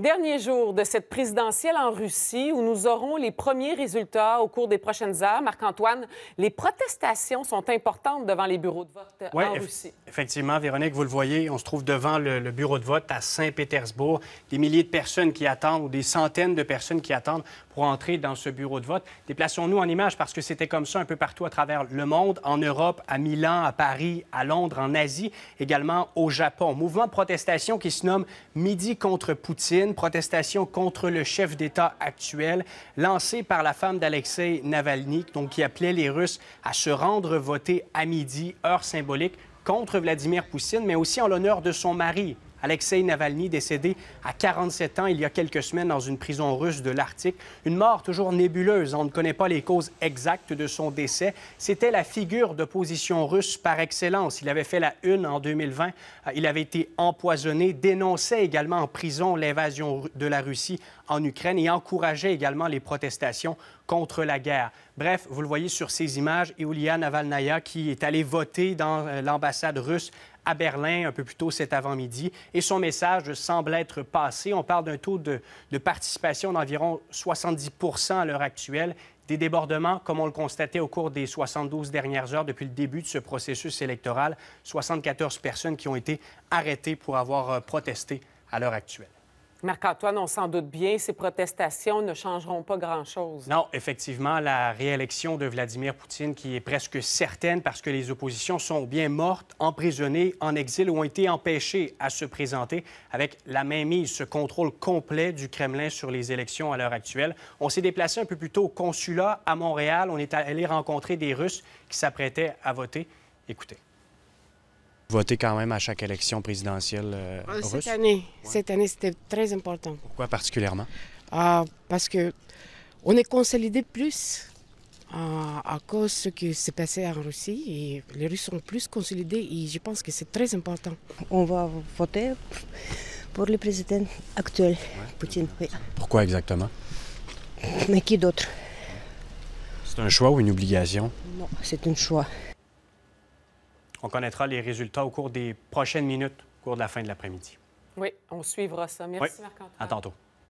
Dernier jour de cette présidentielle en Russie où nous aurons les premiers résultats au cours des prochaines heures. Marc-Antoine, les protestations sont importantes devant les bureaux de vote en Russie. Effectivement, Véronique, vous le voyez, on se trouve devant le, bureau de vote à Saint-Pétersbourg. Des milliers de personnes qui attendent ou des centaines de personnes qui attendent pour entrer dans ce bureau de vote. Déplaçons-nous en image parce que c'était comme ça un peu partout à travers le monde, en Europe, à Milan, à Paris, à Londres, en Asie, également au Japon. Mouvement de protestation qui se nomme Midi contre Poutine protestation contre le chef d'État actuel lancée par la femme d'Alexei Navalny, donc qui appelait les Russes à se rendre voter à midi, heure symbolique, contre Vladimir Poutine, mais aussi en l'honneur de son mari, Alexei Navalny, décédé à 47 ans il y a quelques semaines dans une prison russe de l'Arctique. Une mort toujours nébuleuse. On ne connaît pas les causes exactes de son décès. C'était la figure d'opposition russe par excellence. Il avait fait la une en 2020. Euh, il avait été empoisonné, dénonçait également en prison l'invasion de la Russie en Ukraine et encourageait également les protestations contre la guerre. Bref, vous le voyez sur ces images, Iulia Navalnaya qui est allée voter dans euh, l'ambassade russe à Berlin un peu plus tôt cet avant-midi et son message semble être passé. On parle d'un taux de, de participation d'environ 70 à l'heure actuelle des débordements, comme on le constatait au cours des 72 dernières heures depuis le début de ce processus électoral, 74 personnes qui ont été arrêtées pour avoir euh, protesté à l'heure actuelle. Marc-Antoine, on s'en doute bien, ces protestations ne changeront pas grand-chose. Non, effectivement, la réélection de Vladimir Poutine qui est presque certaine parce que les oppositions sont bien mortes, emprisonnées, en exil ou ont été empêchées à se présenter avec la mainmise, ce contrôle complet du Kremlin sur les élections à l'heure actuelle. On s'est déplacé un peu plus tôt au consulat à Montréal. On est allé rencontrer des Russes qui s'apprêtaient à voter. Écoutez voter quand même à chaque élection présidentielle euh, ah, Cette année, cette année, c'était très important. Pourquoi particulièrement ah, Parce que on est consolidé plus euh, à cause de ce qui s'est passé en Russie et les Russes sont plus consolidés et je pense que c'est très important. On va voter pour le président actuel, Poutine. Pourquoi exactement Mais qui d'autre C'est un choix ou une obligation Non, c'est un choix. On connaîtra les résultats au cours des prochaines minutes, au cours de la fin de l'après-midi. Oui, on suivra ça. Merci, Marc-Antoine. À tantôt.